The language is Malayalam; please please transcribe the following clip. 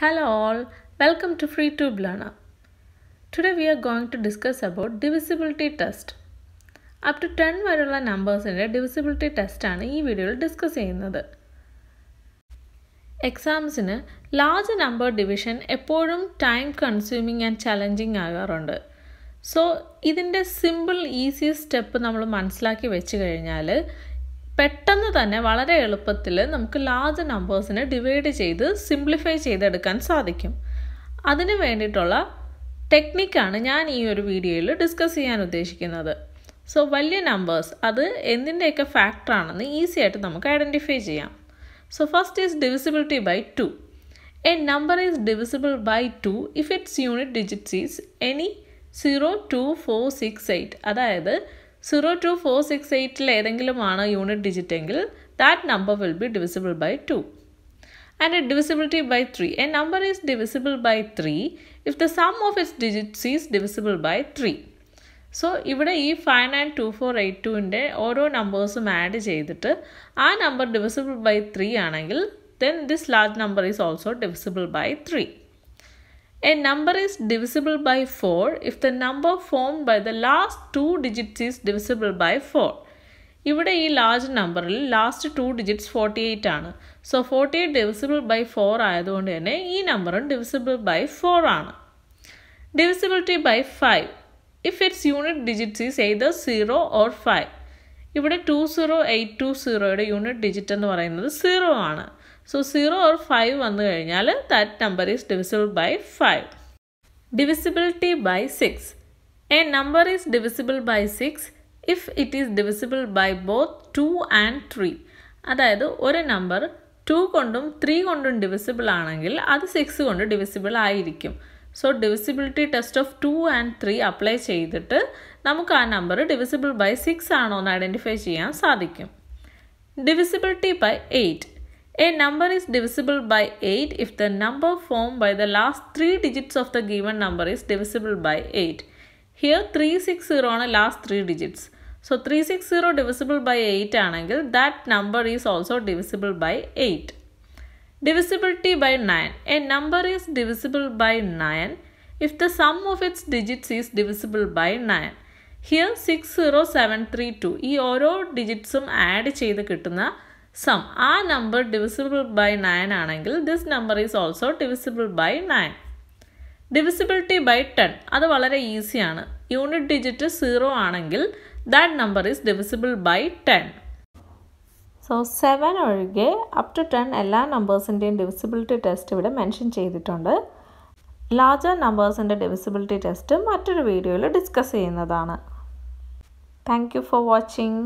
Hello all, welcome to Free Tube Learner. Today we are going to discuss about divisibility test. Up to ten വരെയുള്ള നമ്പേഴ്സിൻ്റെ ഡിവിസിബിലിറ്റി ടെസ്റ്റാണ് ഈ വീഡിയോയിൽ ഡിസ്കസ് ചെയ്യുന്നത് എക്സാംസിന് ലാർജ് നമ്പർ ഡിവിഷൻ എപ്പോഴും ടൈം കൺസ്യൂമിങ് ആൻഡ് ചലഞ്ചിങ് ആകാറുണ്ട് സോ ഇതിൻ്റെ സിമ്പിൾ ഈസിയസ്റ്റ് സ്റ്റെപ്പ് നമ്മൾ മനസ്സിലാക്കി വെച്ച് കഴിഞ്ഞാൽ പെട്ടെന്ന് തന്നെ വളരെ എളുപ്പത്തിൽ നമുക്ക് ലാർജ് നമ്പേഴ്സിനെ ഡിവൈഡ് ചെയ്ത് സിംപ്ലിഫൈ ചെയ്തെടുക്കാൻ സാധിക്കും അതിന് വേണ്ടിയിട്ടുള്ള ടെക്നിക്കാണ് ഞാൻ ഈ ഒരു വീഡിയോയിൽ ഡിസ്കസ് ചെയ്യാൻ ഉദ്ദേശിക്കുന്നത് സോ വലിയ നമ്പേഴ്സ് അത് എന്തിൻ്റെയൊക്കെ ഫാക്ടറാണെന്ന് ഈസി ആയിട്ട് നമുക്ക് ഐഡൻറ്റിഫൈ ചെയ്യാം so first is divisibility by two a number is divisible by two if its unit digits is any zero two four six eight അതായത് സീറോ ടു ഫോർ സിക്സ് എയ്റ്റിൽ ഏതെങ്കിലും ആണ് യൂണിറ്റ് ഡിജിറ്റ് എങ്കിൽ that number will be divisible by two and divisibility by three a number is divisible by three if the sum of its digits is divisible by three so ഇവിടെ ഈ five nine to four eight ടുവിൻ്റെ ഓരോ നമ്പേഴ്സും ആഡ് ചെയ്തിട്ട് ആ നമ്പർ ഡിവിസിബിൾ ബൈ ത്രീ ആണെങ്കിൽ then this large number is also divisible by three A number is divisible by 4 if the number formed by the last two digits is divisible by 4. ഇവിടെ ഈ ലാർജ് നമ്പറിൽ last two digits forty eight ആണ് so forty eight divisible by four ആയതുകൊണ്ട് തന്നെ ഈ നമ്പറും ഡിവിസിബിൾ ബൈ ഫോർ ആണ് divisibility by 5 if its unit digits is either 0 or 5. ഇവിടെ ടു സീറോ എയ്റ്റ് ടു സീറോയുടെ യൂണിറ്റ് ഡിജിറ്റ് എന്ന് പറയുന്നത് സീറോ ആണ് സോ സീറോ ഓർ ഫൈവ് വന്നു കഴിഞ്ഞാൽ that number is divisible by five divisibility by six a number is divisible by six if it is divisible by both two and three അതായത് ഒരു നമ്പർ ടു കൊണ്ടും ത്രീ കൊണ്ടും ഡിവിസിബിൾ ആണെങ്കിൽ അത് സിക്സ് കൊണ്ട് ഡിവിസിബിൾ ആയിരിക്കും so divisibility test of two and three apply ചെയ്തിട്ട് നമുക്ക് ആ നമ്പർ ഡിവിസിബിൾ ബൈ സിക്സ് ആണോ എന്ന് ഐഡൻറ്റിഫൈ ചെയ്യാൻ സാധിക്കും divisibility by eight a number is divisible by eight if the number form by the last three digits of the given number is divisible by eight here three six zero ആണ് last three digits so three six zero divisible by eight ആണെങ്കിൽ that number is also divisible by eight Divisibility by 9. A number is divisible by 9 if the sum of its digits is divisible by 9. Here six zero seven three two ഈ ഓരോ ഡിജിറ്റ്സും ആഡ് ചെയ്ത് കിട്ടുന്ന സം ആ നമ്പർ ഡിവിസിബിൾ ബൈ നയൻ ആണെങ്കിൽ this number is also divisible by nine divisibility by ten അത് വളരെ ഈസിയാണ് യൂണിറ്റ് ഡിജിറ്റ് സീറോ ആണെങ്കിൽ that number is divisible by ten so seven ഒഴികെ അപ് ടു ടെൻ എല്ലാ നമ്പേഴ്സിൻ്റെയും ഡിവിസിബിലിറ്റി ടെസ്റ്റ് ഇവിടെ മെൻഷൻ ചെയ്തിട്ടുണ്ട് ലാർജർ നമ്പേഴ്സിൻ്റെ ഡിവിസിബിലിറ്റി ടെസ്റ്റ് മറ്റൊരു വീഡിയോയിൽ ഡിസ്കസ് ചെയ്യുന്നതാണ് താങ്ക് യു ഫോർ വാച്ചിങ്